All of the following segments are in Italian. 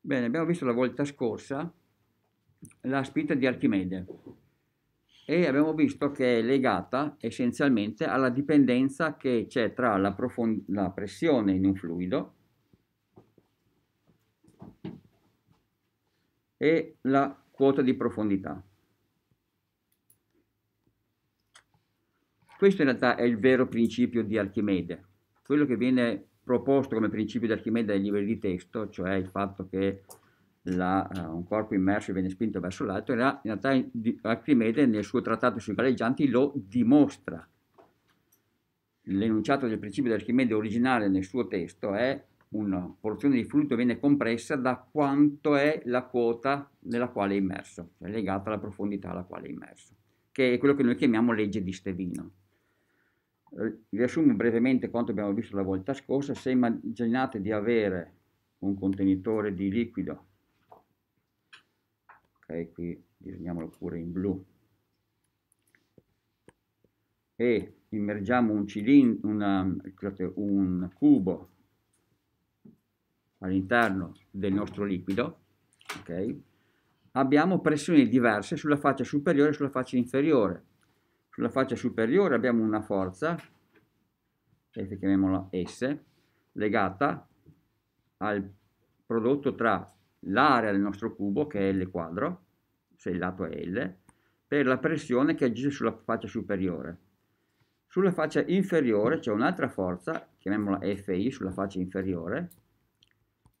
Bene, abbiamo visto la volta scorsa la spinta di Archimede e abbiamo visto che è legata essenzialmente alla dipendenza che c'è tra la, la pressione in un fluido e la quota di profondità. Questo in realtà è il vero principio di Archimede, quello che viene proposto come principio di Archimede dai libri di testo, cioè il fatto che la, uh, un corpo immerso viene spinto verso l'alto, in realtà Archimede nel suo trattato sui galleggianti lo dimostra. L'enunciato del principio di Archimede originale nel suo testo è una porzione di fluido viene compressa da quanto è la quota nella quale è immerso, cioè legata alla profondità alla quale è immerso, che è quello che noi chiamiamo legge di Stevino riassumo brevemente quanto abbiamo visto la volta scorsa, se immaginate di avere un contenitore di liquido, ok, qui disegniamolo pure in blu, e immergiamo un, cilindro, una, scusate, un cubo all'interno del nostro liquido, ok, abbiamo pressioni diverse sulla faccia superiore e sulla faccia inferiore sulla faccia superiore abbiamo una forza, F chiamiamola S, legata al prodotto tra l'area del nostro cubo, che è L quadro, se cioè il lato è L, per la pressione che agisce sulla faccia superiore. Sulla faccia inferiore c'è un'altra forza, chiamiamola FI sulla faccia inferiore,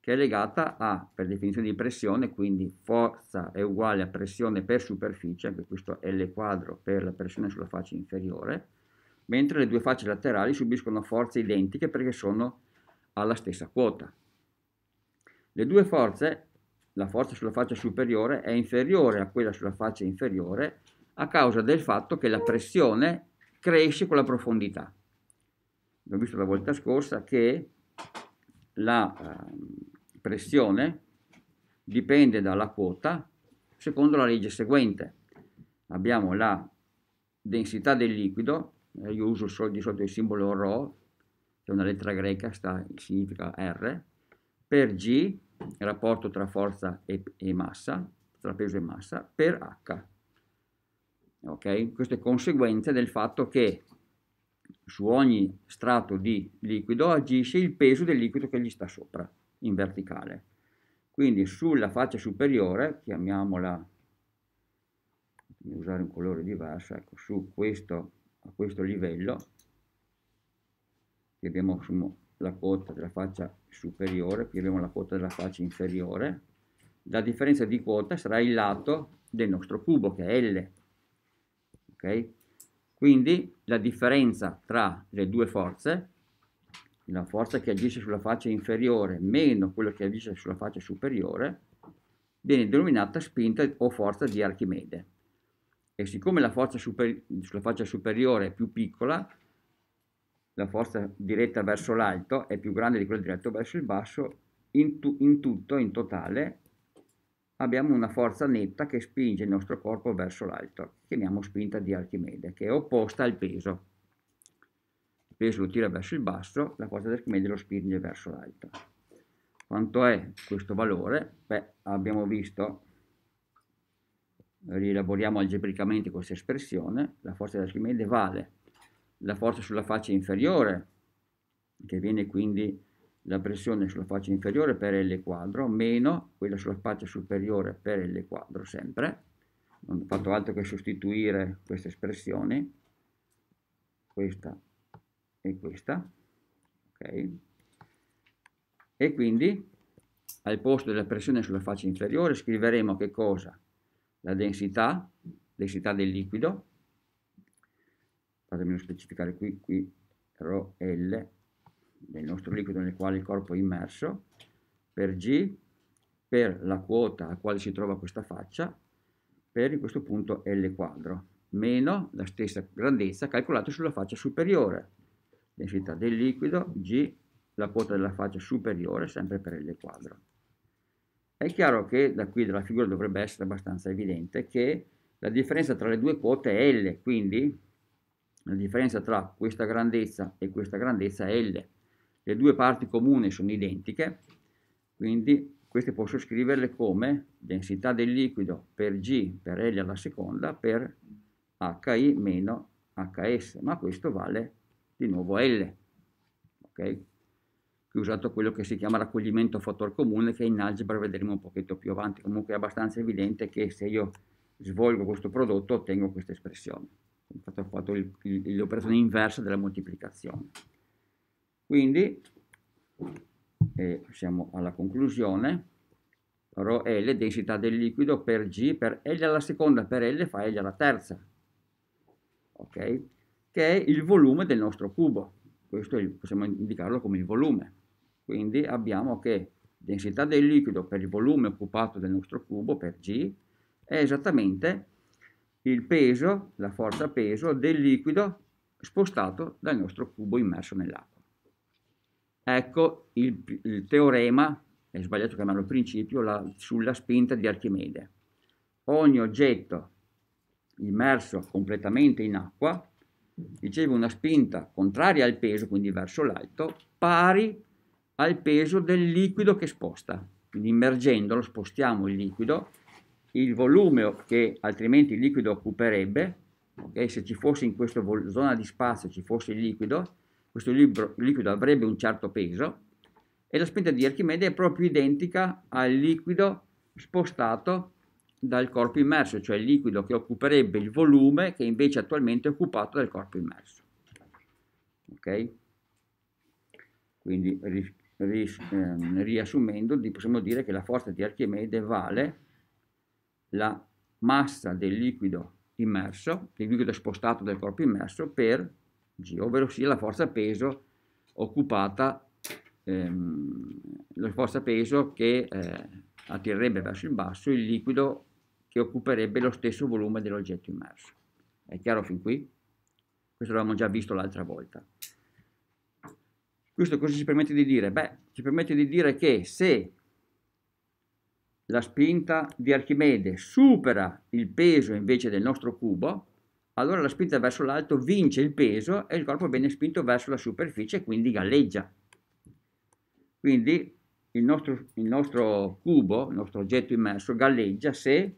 che è legata a, per definizione di pressione, quindi forza è uguale a pressione per superficie, anche questo è L quadro per la pressione sulla faccia inferiore, mentre le due facce laterali subiscono forze identiche perché sono alla stessa quota. Le due forze, la forza sulla faccia superiore è inferiore a quella sulla faccia inferiore a causa del fatto che la pressione cresce con la profondità. Abbiamo visto la volta scorsa che la, ehm, pressione dipende dalla quota secondo la legge seguente. Abbiamo la densità del liquido, eh, io uso di solito il simbolo Rho, che è una lettera greca, sta, significa R, per G, rapporto tra forza e, e massa, tra peso e massa, per H. Okay? Questo è conseguente del fatto che su ogni strato di liquido agisce il peso del liquido che gli sta sopra in verticale. Quindi sulla faccia superiore, chiamiamola, usare un colore diverso, ecco, su questo, a questo livello, qui abbiamo la cotta della faccia superiore, qui abbiamo la cotta della faccia inferiore, la differenza di quota sarà il lato del nostro cubo, che è L. Okay? Quindi la differenza tra le due forze la forza che agisce sulla faccia inferiore meno quella che agisce sulla faccia superiore viene denominata spinta o forza di Archimede. E siccome la forza super, sulla faccia superiore è più piccola, la forza diretta verso l'alto è più grande di quella diretta verso il basso, in, tu, in tutto, in totale, abbiamo una forza netta che spinge il nostro corpo verso l'alto, chiamiamo spinta di Archimede, che è opposta al peso peso lo tira verso il basso, la forza di lo spinge verso l'alto. Quanto è questo valore? Beh, abbiamo visto, rielaboriamo algebricamente questa espressione, la forza di vale la forza sulla faccia inferiore, che viene quindi la pressione sulla faccia inferiore per L quadro, meno quella sulla faccia superiore per L quadro, sempre. Non ho fatto altro che sostituire queste espressioni, questa è questa, ok? E quindi al posto della pressione sulla faccia inferiore scriveremo che cosa? La densità, densità del liquido, fatemelo specificare qui, qui ρ L del nostro liquido nel quale il corpo è immerso, per G, per la quota a quale si trova questa faccia, per in questo punto L quadro, meno la stessa grandezza calcolata sulla faccia superiore, densità del liquido, G la quota della faccia superiore, sempre per L quadro. È chiaro che da qui dalla figura dovrebbe essere abbastanza evidente che la differenza tra le due quote è L, quindi la differenza tra questa grandezza e questa grandezza è L. Le due parti comuni sono identiche, quindi queste posso scriverle come densità del liquido per G per L alla seconda per HI meno HS, ma questo vale di nuovo L, ok? Qui ho usato quello che si chiama raccoglimento fattore comune, che in algebra vedremo un pochetto più avanti, comunque è abbastanza evidente che se io svolgo questo prodotto ottengo questa espressione. Infatti ho fatto l'operazione inversa della moltiplicazione. Quindi, eh, siamo alla conclusione, rho L densità del liquido per G per L alla seconda per L fa L alla terza. Ok? che è il volume del nostro cubo. Questo il, possiamo indicarlo come il volume. Quindi abbiamo che densità del liquido per il volume occupato del nostro cubo, per G, è esattamente il peso, la forza peso del liquido spostato dal nostro cubo immerso nell'acqua. Ecco il, il, teorema, è sbagliato chiamarlo principio, la, sulla spinta di Archimede. Ogni oggetto immerso completamente in acqua riceve una spinta contraria al peso, quindi verso l'alto, pari al peso del liquido che sposta. Quindi immergendolo spostiamo il liquido, il volume che altrimenti il liquido occuperebbe, okay? se ci fosse in questa zona di spazio ci fosse il liquido, questo libro, liquido avrebbe un certo peso e la spinta di Archimede è proprio identica al liquido spostato dal corpo immerso, cioè il liquido che occuperebbe il volume che invece attualmente è occupato dal corpo immerso. Ok? Quindi ri, ri, ehm, riassumendo possiamo dire che la forza di Archimede vale la massa del liquido immerso, il liquido spostato dal corpo immerso per G, ovvero sia la forza peso occupata, ehm, la forza peso che eh, attirerebbe verso il basso il liquido che occuperebbe lo stesso volume dell'oggetto immerso. È chiaro fin qui? Questo l'avevamo già visto l'altra volta. Questo cosa ci permette di dire? Beh, ci permette di dire che se la spinta di Archimede supera il peso invece del nostro cubo, allora la spinta verso l'alto vince il peso e il corpo viene spinto verso la superficie e quindi galleggia. Quindi il nostro, il nostro cubo, il nostro oggetto immerso, galleggia se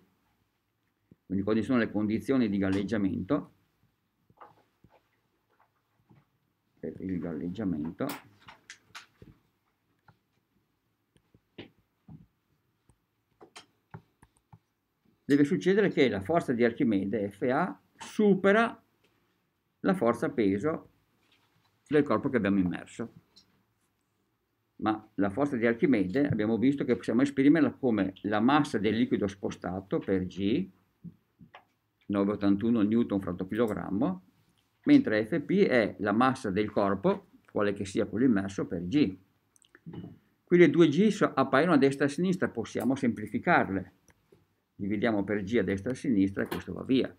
quindi quali sono le condizioni di galleggiamento per il galleggiamento deve succedere che la forza di Archimede FA supera la forza peso del corpo che abbiamo immerso. Ma la forza di Archimede abbiamo visto che possiamo esprimerla come la massa del liquido spostato per G 981 newton fratto kg mentre Fp è la massa del corpo, quale che sia quello immerso, per G. Qui le due G appaiono a destra e a sinistra, possiamo semplificarle. Dividiamo per G a destra e a sinistra e questo va via.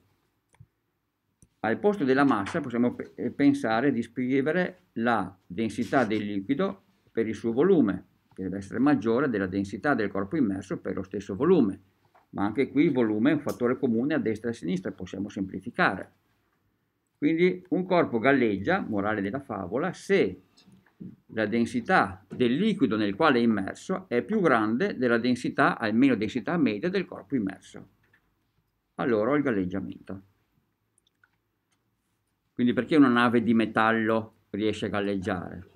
Al posto della massa possiamo eh, pensare di scrivere la densità del liquido per il suo volume, che deve essere maggiore della densità del corpo immerso per lo stesso volume ma anche qui il volume è un fattore comune a destra e a sinistra, possiamo semplificare. Quindi un corpo galleggia, morale della favola, se la densità del liquido nel quale è immerso è più grande della densità, almeno densità media, del corpo immerso. Allora ho il galleggiamento. Quindi perché una nave di metallo riesce a galleggiare?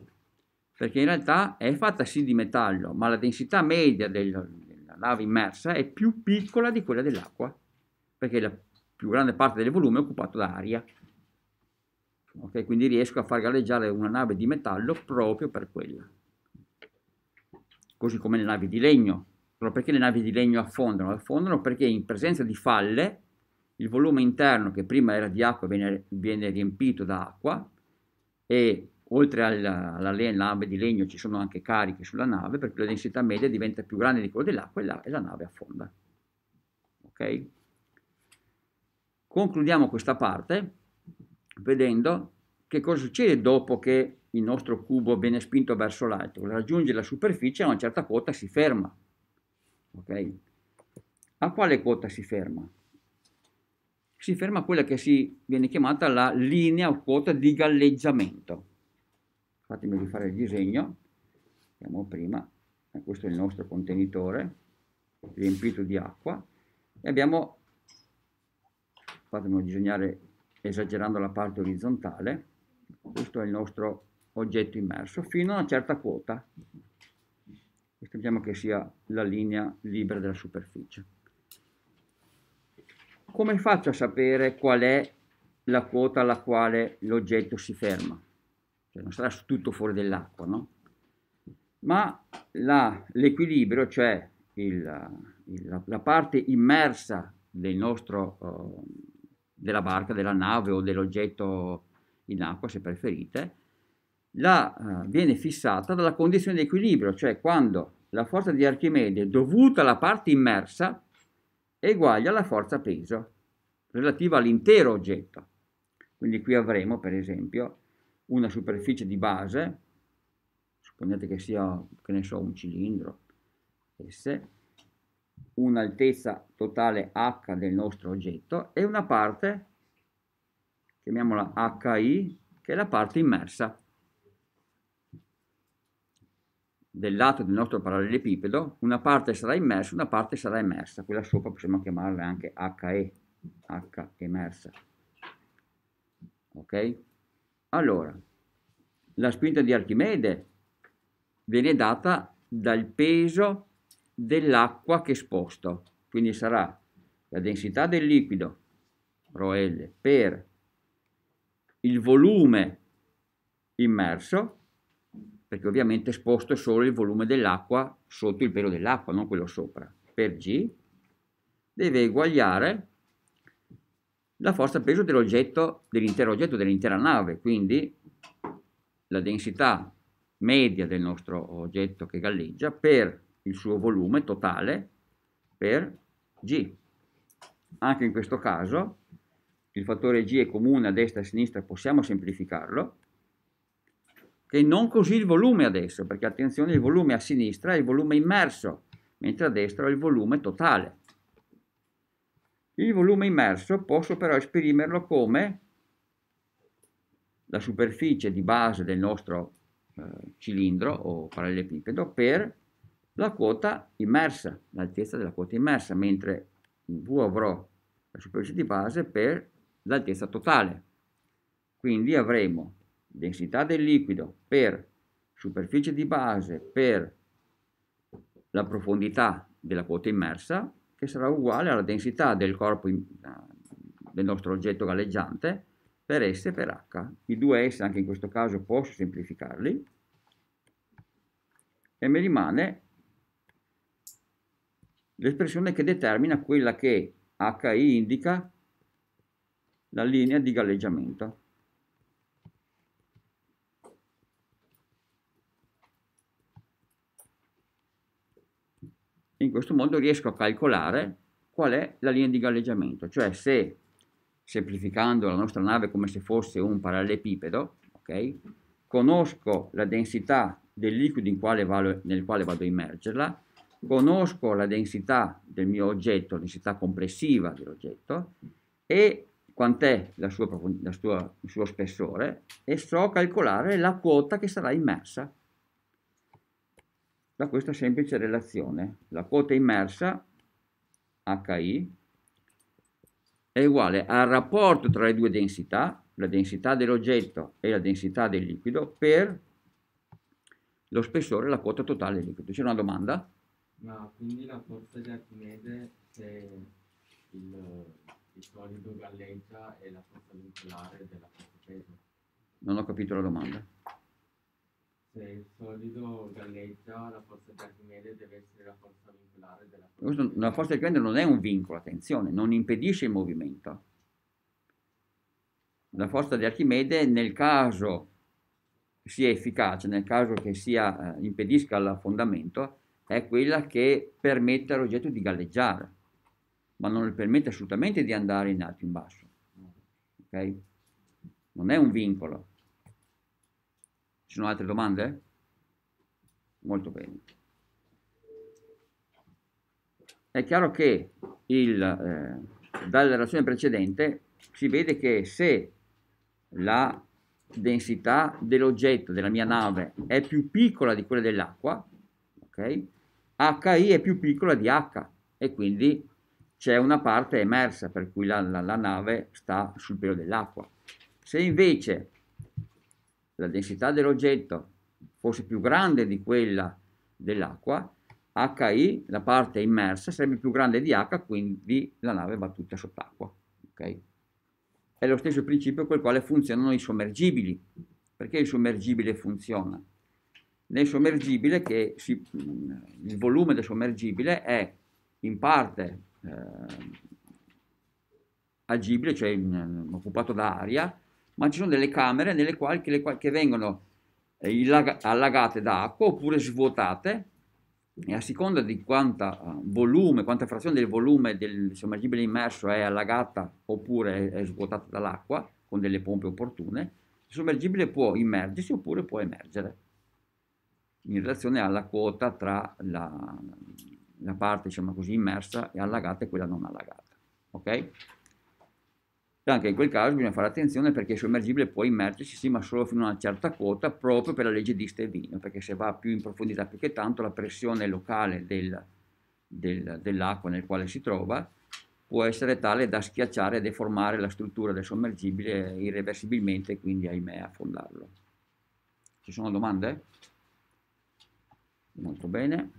Perché in realtà è fatta sì di metallo, ma la densità media del la lava immersa è più piccola di quella dell'acqua, perché la più grande parte del volume è occupato da aria. Okay, quindi riesco a far galleggiare una nave di metallo proprio per quella. Così come le navi di legno. Però perché le navi di legno affondano? Affondano perché in presenza di falle il volume interno che prima era di acqua viene, viene riempito da acqua e Oltre alla, alla nave di legno ci sono anche cariche sulla nave, perché la densità media diventa più grande di quella dell'acqua e, la, e la nave affonda. Ok? Concludiamo questa parte vedendo che cosa succede dopo che il nostro cubo viene spinto verso l'alto. Raggiunge la superficie a una certa quota si ferma. Okay? A quale quota si ferma? Si ferma quella che si viene chiamata la linea o quota di galleggiamento fatemi rifare il disegno, vediamo prima, eh, questo è il nostro contenitore riempito di acqua e abbiamo, fatemelo disegnare esagerando la parte orizzontale, questo è il nostro oggetto immerso fino a una certa quota, questo che sia la linea libera della superficie. Come faccio a sapere qual è la quota alla quale l'oggetto si ferma? cioè non sarà tutto fuori dell'acqua, no? Ma la, l'equilibrio, cioè il, il, la, la, parte immersa del nostro, uh, della barca, della nave o dell'oggetto in acqua, se preferite, la, uh, viene fissata dalla condizione di equilibrio, cioè quando la forza di Archimede dovuta alla parte immersa è uguale alla forza peso relativa all'intero oggetto. Quindi qui avremo, per esempio, una superficie di base, supponete che sia, che ne so, un cilindro, S, un'altezza totale h del nostro oggetto e una parte, chiamiamola hi, che è la parte immersa del lato del nostro parallelepipedo, una parte sarà immersa, una parte sarà emersa, quella sopra possiamo chiamarla anche HE, H emersa. Ok? Allora, la spinta di Archimede viene data dal peso dell'acqua che sposto, quindi sarà la densità del liquido, rho L, per il volume immerso, perché ovviamente sposto solo il volume dell'acqua sotto il pelo dell'acqua, non quello sopra, per G, deve uguagliare la forza peso dell'oggetto, dell'intero oggetto, dell'intera nave, quindi la densità media del nostro oggetto che galleggia per il suo volume totale per G. Anche in questo caso il fattore G è comune a destra e a sinistra, possiamo semplificarlo, e non così il volume adesso, perché attenzione il volume a sinistra è il volume immerso, mentre a destra è il volume totale. Il volume immerso posso però esprimerlo come la superficie di base del nostro eh, cilindro o parallelepipedo per la quota immersa, l'altezza della quota immersa, mentre in V avrò la superficie di base per l'altezza totale. Quindi avremo densità del liquido per superficie di base per la profondità della quota immersa che sarà uguale alla densità del corpo in, eh, del nostro oggetto galleggiante per S e per H. I due S anche in questo caso posso semplificarli e mi rimane l'espressione che determina quella che HI indica la linea di galleggiamento. in questo modo riesco a calcolare qual è la linea di galleggiamento, cioè se semplificando la nostra nave come se fosse un parallelepipedo, okay, conosco la densità del liquido quale valo, nel quale vado a immergerla, conosco la densità del mio oggetto, la densità complessiva dell'oggetto e quant'è la sua, la sua, il suo spessore e so calcolare la quota che sarà immersa da questa semplice relazione. La quota immersa, HI, è uguale al rapporto tra le due densità, la densità dell'oggetto e la densità del liquido, per lo spessore e la quota totale del liquido. C'è una domanda? Ma quindi la forza di Archimede se il, il solido galleggia è la forza vincolare della forza peso? Non ho capito la domanda. Se il solido galleggia, la forza di Archimede deve essere la forza vincolare della forza. La forza di Archimede non è un vincolo, attenzione, non impedisce il movimento. La forza di Archimede nel caso sia efficace, nel caso che sia, eh, impedisca l'affondamento, è quella che permette all'oggetto di galleggiare, ma non permette assolutamente di andare in alto in basso. Okay? Non è un vincolo. Ci sono altre domande? Molto bene. È chiaro che il, eh, dalla relazione precedente si vede che se la densità dell'oggetto della mia nave è più piccola di quella dell'acqua, ok? HI è più piccola di H e quindi c'è una parte emersa per cui la, la, la nave sta sul pelo dell'acqua. Se invece la densità dell'oggetto fosse più grande di quella dell'acqua, HI, la parte immersa, sarebbe più grande di H, quindi la nave va tutta sott'acqua. Okay? È lo stesso principio col quale funzionano i sommergibili. Perché il sommergibile funziona? Nel sommergibile che si, mm, il volume del sommergibile è in parte eh, agibile, cioè in, mm, occupato da aria, ma ci sono delle camere nelle quali che, quali, che vengono eh, allagate d'acqua oppure svuotate e a seconda di quanta eh, volume, quanta frazione del volume del sommergibile immerso è allagata oppure è svuotata dall'acqua con delle pompe opportune, il sommergibile può immergersi oppure può emergere in relazione alla quota tra la, la parte diciamo così, immersa e allagata e quella non allagata. Okay? Anche in quel caso bisogna fare attenzione perché il sommergibile può immergersi, sì, ma solo fino a una certa quota, proprio per la legge di Stevino, perché se va più in profondità più che tanto, la pressione locale del, del, dell'acqua nel quale si trova può essere tale da schiacciare e deformare la struttura del sommergibile irreversibilmente e quindi, ahimè, affondarlo. Ci sono domande? Molto bene.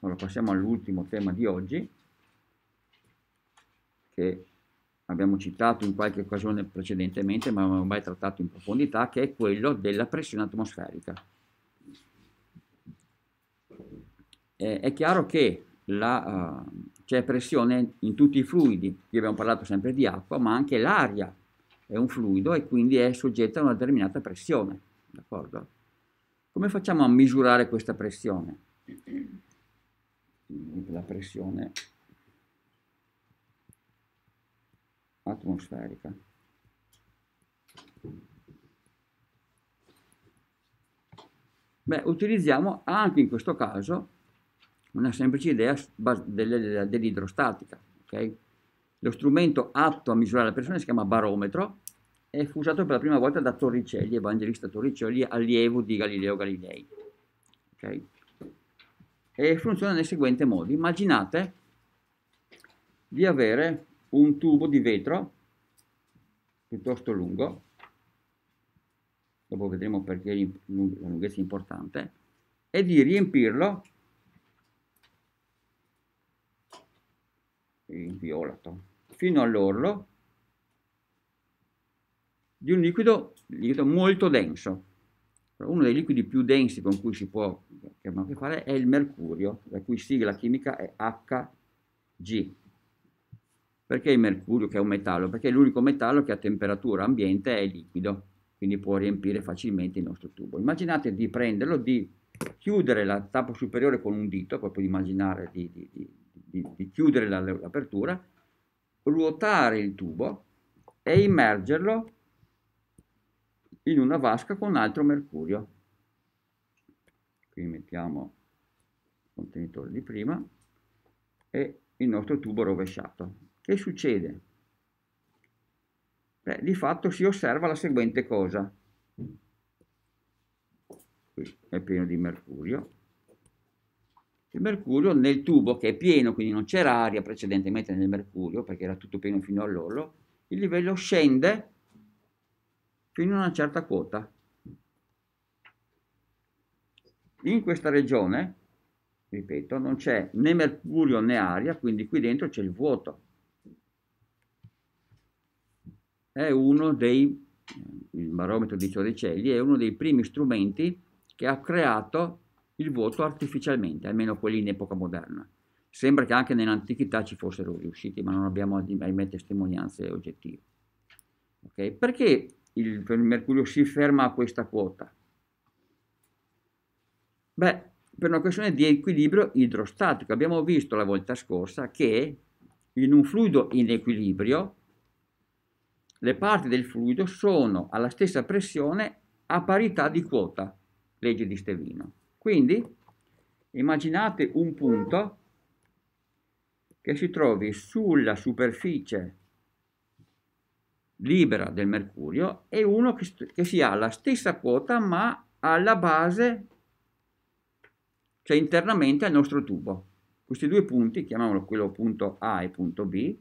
Allora passiamo all'ultimo tema di oggi, che abbiamo citato in qualche occasione precedentemente, ma non abbiamo mai trattato in profondità, che è quello della pressione atmosferica. Eh, è chiaro che uh, c'è pressione in tutti i fluidi, qui abbiamo parlato sempre di acqua, ma anche l'aria è un fluido e quindi è soggetta a una determinata pressione. D'accordo? Come facciamo a misurare questa pressione? La pressione atmosferica. Beh, utilizziamo anche in questo caso una semplice idea dell'idrostatica. Okay? Lo strumento atto a misurare la pressione si chiama barometro e fu usato per la prima volta da Torricelli, evangelista Torricelli, allievo di Galileo Galilei. Okay? E funziona nel seguente modo. Immaginate di avere un tubo di vetro piuttosto lungo, dopo vedremo perché la lunghezza è importante, e di riempirlo in violato fino all'orlo di un liquido, liquido molto denso. Uno dei liquidi più densi con cui si può che a fare è il mercurio, la cui sigla chimica è Hg. Perché il mercurio, che è un metallo? Perché è l'unico metallo che a temperatura ambiente è liquido, quindi può riempire facilmente il nostro tubo. Immaginate di prenderlo, di chiudere la tappa superiore con un dito, proprio immaginare di, di, di, di chiudere l'apertura, ruotare il tubo e immergerlo in una vasca con altro mercurio. Qui mettiamo il contenitore di prima e il nostro tubo rovesciato. Che succede? Beh, di fatto si osserva la seguente cosa. Qui è pieno di mercurio. Il mercurio nel tubo che è pieno, quindi non c'era aria precedentemente nel mercurio, perché era tutto pieno fino all'orlo, il livello scende fino a una certa quota. In questa regione, ripeto, non c'è né mercurio né aria, quindi qui dentro c'è il vuoto è uno dei, il barometro di Torricelli, è uno dei primi strumenti che ha creato il vuoto artificialmente, almeno quelli in epoca moderna. Sembra che anche nell'antichità ci fossero riusciti, ma non abbiamo ahimè testimonianze oggettive. Okay? Perché il, il mercurio si ferma a questa quota? Beh, per una questione di equilibrio idrostatico. Abbiamo visto la volta scorsa che in un fluido in equilibrio le parti del fluido sono alla stessa pressione a parità di quota, legge di Stevino. Quindi immaginate un punto che si trovi sulla superficie libera del mercurio e uno che, che si ha la stessa quota ma alla base, cioè internamente al nostro tubo. Questi due punti, chiamiamolo quello punto A e punto B,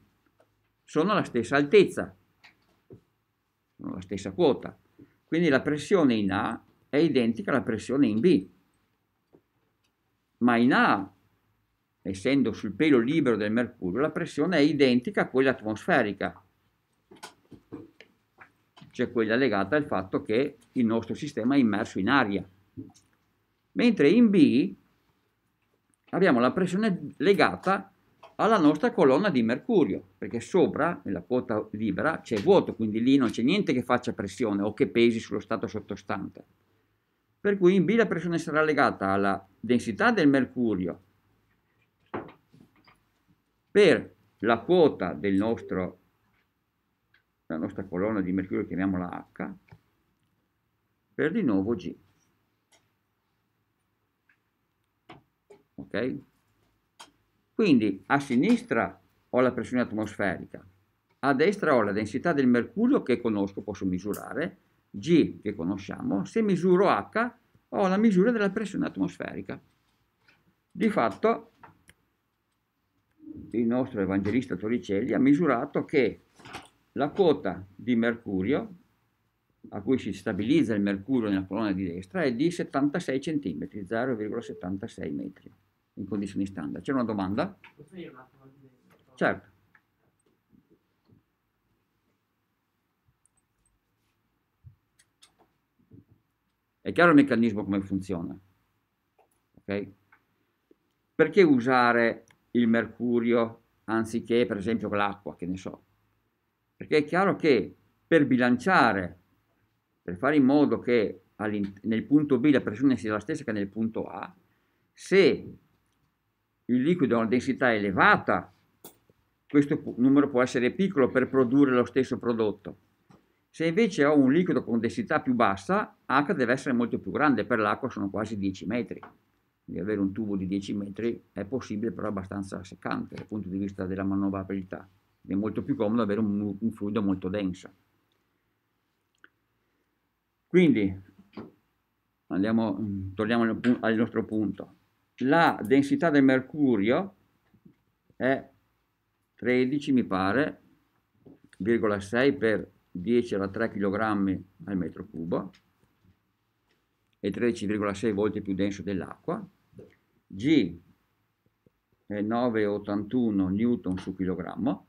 sono alla stessa altezza, sono la stessa quota. Quindi la pressione in A è identica alla pressione in B. Ma in A, essendo sul pelo libero del mercurio, la pressione è identica a quella atmosferica, cioè quella legata al fatto che il nostro sistema è immerso in aria. Mentre in B abbiamo la pressione legata alla nostra colonna di mercurio, perché sopra, nella quota libera, c'è vuoto, quindi lì non c'è niente che faccia pressione o che pesi sullo stato sottostante. Per cui in B la pressione sarà legata alla densità del mercurio per la quota del nostro, la nostra colonna di mercurio, chiamiamola H, per di nuovo G. Ok? Quindi a sinistra ho la pressione atmosferica, a destra ho la densità del mercurio che conosco, posso misurare, G che conosciamo, se misuro H ho la misura della pressione atmosferica. Di fatto il nostro evangelista Torricelli ha misurato che la quota di mercurio a cui si stabilizza il mercurio nella colonna di destra è di 76 cm, 0,76 metri in condizioni standard. C'era una domanda? Certo. È chiaro il meccanismo come funziona? Ok? Perché usare il mercurio anziché per esempio l'acqua, che ne so? Perché è chiaro che per bilanciare, per fare in modo che nel punto B la pressione sia la stessa che nel punto A, se il liquido ha una densità elevata, questo numero può essere piccolo per produrre lo stesso prodotto. Se invece ho un liquido con densità più bassa, H deve essere molto più grande, per l'acqua sono quasi 10 metri. Quindi avere un tubo di 10 metri è possibile, però abbastanza seccante dal punto di vista della manovrabilità. È molto più comodo avere un, un fluido molto denso. Quindi, andiamo, torniamo al nostro punto la densità del mercurio è 13, mi pare, 0,6 per 10 alla 3 kg al metro cubo, e 13,6 volte più denso dell'acqua, G è 9,81 newton su chilogrammo,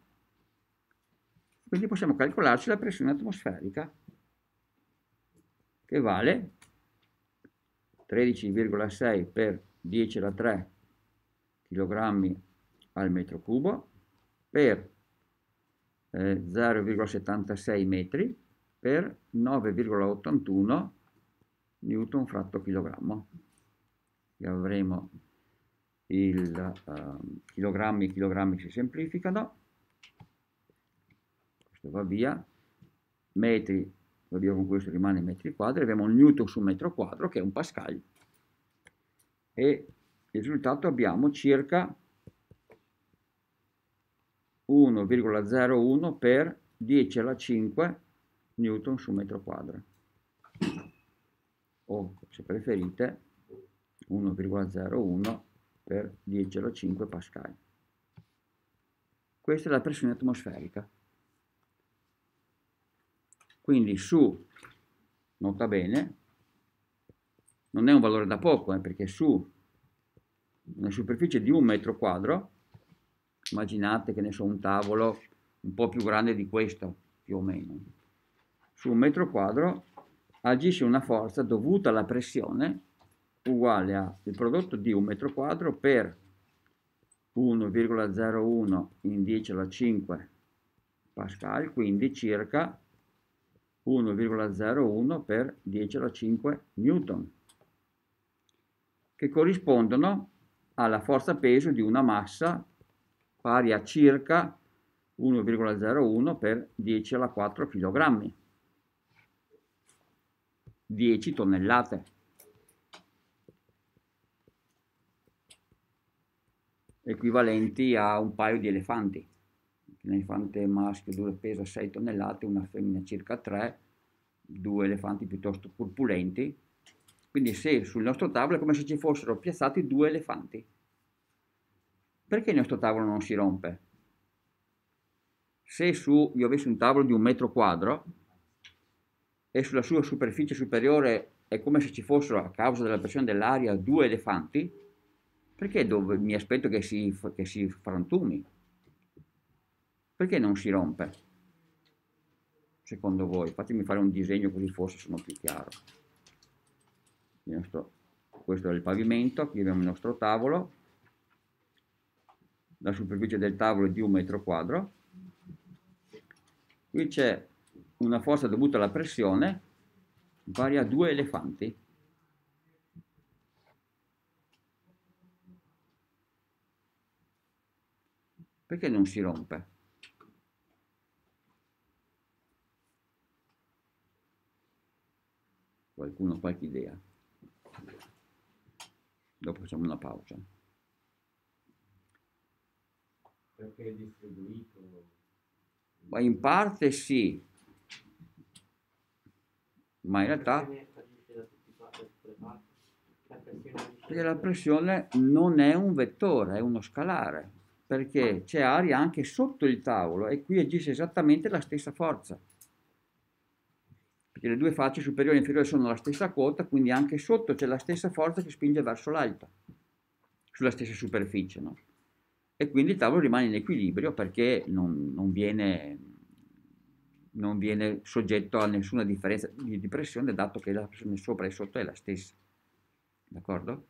quindi possiamo calcolarci la pressione atmosferica, che vale 13,6 per 10 alla 3 kg al metro cubo per eh, 0,76 metri per 9,81 newton fratto chilogrammo. Qui avremo il eh, chilogrammi, i chilogrammi si semplificano, questo va via, metri, va via con questo rimane metri quadri, abbiamo un newton su metro quadro che è un pascal e il risultato abbiamo circa 1,01 per 10 alla 5 newton su metro quadro o se preferite 1,01 per 10 alla 5 pascal questa è la pressione atmosferica quindi su nota bene non è un valore da poco, eh, perché su una superficie di un metro quadro, immaginate che ne so un tavolo un po' più grande di questo, più o meno, su un metro quadro agisce una forza dovuta alla pressione uguale al prodotto di un metro quadro per 1,01 in 10 alla 5 pascal, quindi circa 1,01 per 10 alla 5 newton che corrispondono alla forza peso di una massa pari a circa 1,01 per 10 alla 4 kg, 10 tonnellate. equivalenti a un paio di elefanti. Un elefante maschio pesa 6 tonnellate, una femmina circa 3, due elefanti piuttosto corpulenti, quindi se sul nostro tavolo è come se ci fossero piazzati due elefanti. Perché il nostro tavolo non si rompe? Se su, io avessi un tavolo di un metro quadro e sulla sua superficie superiore è come se ci fossero, a causa della pressione dell'aria, due elefanti, perché dove, mi aspetto che si, che si frantumi? Perché non si rompe? Secondo voi? Fatemi fare un disegno così forse sono più chiaro nostro, questo è il pavimento, qui abbiamo il nostro tavolo, la superficie del tavolo è di un metro quadro, qui c'è una forza dovuta alla pressione pari a due elefanti. Perché non si rompe? Qualcuno ha qualche idea? dopo facciamo una pausa. Perché è distribuito? Ma in parte sì, ma in realtà... Perché la pressione non è un vettore, è uno scalare, perché c'è aria anche sotto il tavolo e qui agisce esattamente la stessa forza perché le due facce superiore e inferiore sono la stessa quota, quindi anche sotto c'è la stessa forza che spinge verso l'alto, sulla stessa superficie, no? E quindi il tavolo rimane in equilibrio perché non, non, viene, non viene, soggetto a nessuna differenza di, di pressione, dato che la pressione sopra e sotto è la stessa, d'accordo?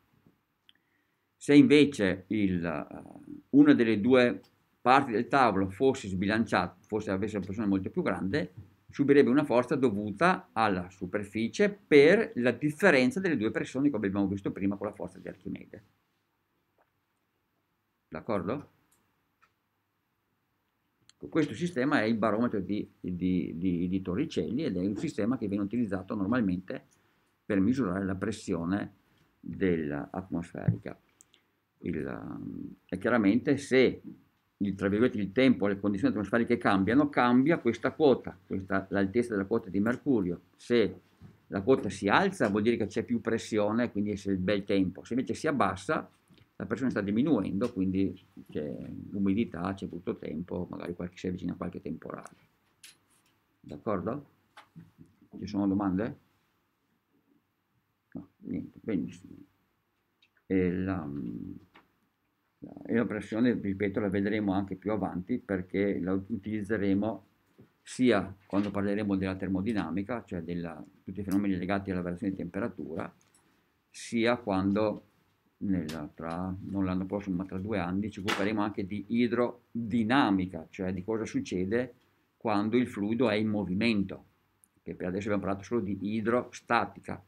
Se invece il, eh, una delle due parti del tavolo fosse sbilanciata, fosse avesse una pressione molto più grande, subirebbe una forza dovuta alla superficie per la differenza delle due pressioni come abbiamo visto prima con la forza di Archimede. D'accordo? Questo sistema è il barometro di, di, di, di, Torricelli ed è un sistema che viene utilizzato normalmente per misurare la pressione dell'atmosferica. Ehm, e chiaramente se il, il, tempo, le condizioni atmosferiche cambiano, cambia questa quota, questa, l'altezza della quota di mercurio. Se la quota si alza vuol dire che c'è più pressione, quindi è il bel tempo. Se invece si abbassa, la pressione sta diminuendo, quindi c'è umidità, c'è brutto tempo, magari qualche, si avvicina a qualche temporale. D'accordo? Ci sono domande? No, niente, benissimo. E la, e la pressione, ripeto, la vedremo anche più avanti perché la utilizzeremo sia quando parleremo della termodinamica, cioè di tutti i fenomeni legati alla variazione di temperatura, sia quando, nella, tra, non l'anno prossimo ma tra due anni, ci occuperemo anche di idrodinamica, cioè di cosa succede quando il fluido è in movimento, che per adesso abbiamo parlato solo di idrostatica,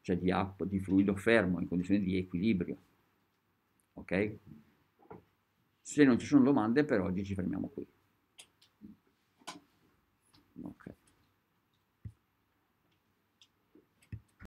cioè di, di fluido fermo in condizioni di equilibrio. Ok? Se non ci sono domande per oggi ci fermiamo qui.